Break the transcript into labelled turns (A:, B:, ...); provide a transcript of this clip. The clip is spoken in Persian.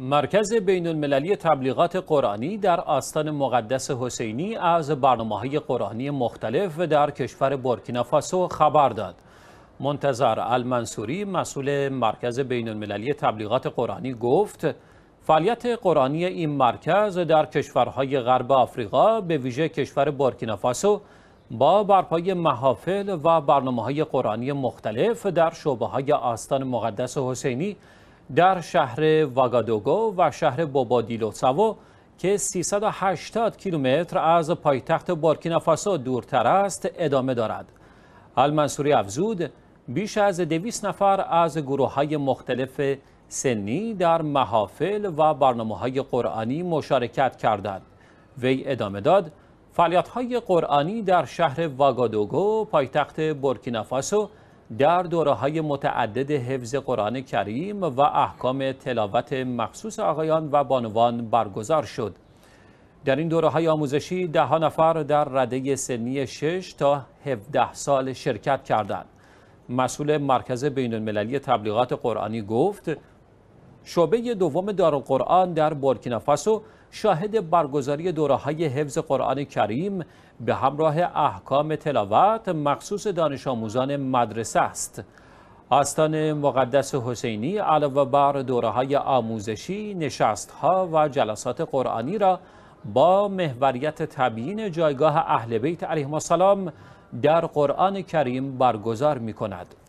A: مرکز بین المللی تبلیغات قرآنی در آستان مقدس حسینی از برنامه های قرآنی مختلف در کشور بورکینافاسو خبر داد. منتظر المنصوری مسئول مرکز بین المللی تبلیغات قرآنی گفت فعالیت قرآنی این مرکز در کشورهای غرب آفریقا به ویژه کشور بورکینافاسو با برپای محافل و برنامه های قرآنی مختلف در شعبه های آستان مقدس حسینی در شهر واگادوگو و شهر بوبادیلوساو که 380 کیلومتر از پایتخت بورکینافاسو دورتر است ادامه دارد. المنصوری افزود بیش از 200 نفر از گروه های مختلف سنی در محافل و برنامه های قرآنی مشارکت کردند. وی ادامه داد فعالیت های قرآنی در شهر واگادوگو پایتخت بورکینافاسو در دوره های متعدد حفظ قرآن کریم و احکام تلاوت مخصوص آقایان و بانوان برگزار شد. در این دوره های آموزشی ده نفر در رده سنی 6 تا 17 سال شرکت کردند. مسئول مرکز بین المللی تبلیغات قرآنی گفت شعبه دوم قرآن در بورکینافاسو شاهد برگزاری دوره‌های حفظ قرآن کریم به همراه احکام تلاوت مخصوص دانش آموزان مدرسه است. آستان مقدس حسینی علاوه بر دوره های آموزشی، نشست و جلسات قرآنی را با محوریت تبیین جایگاه اهل بیت علیهم السلام در قرآن کریم برگزار می کند.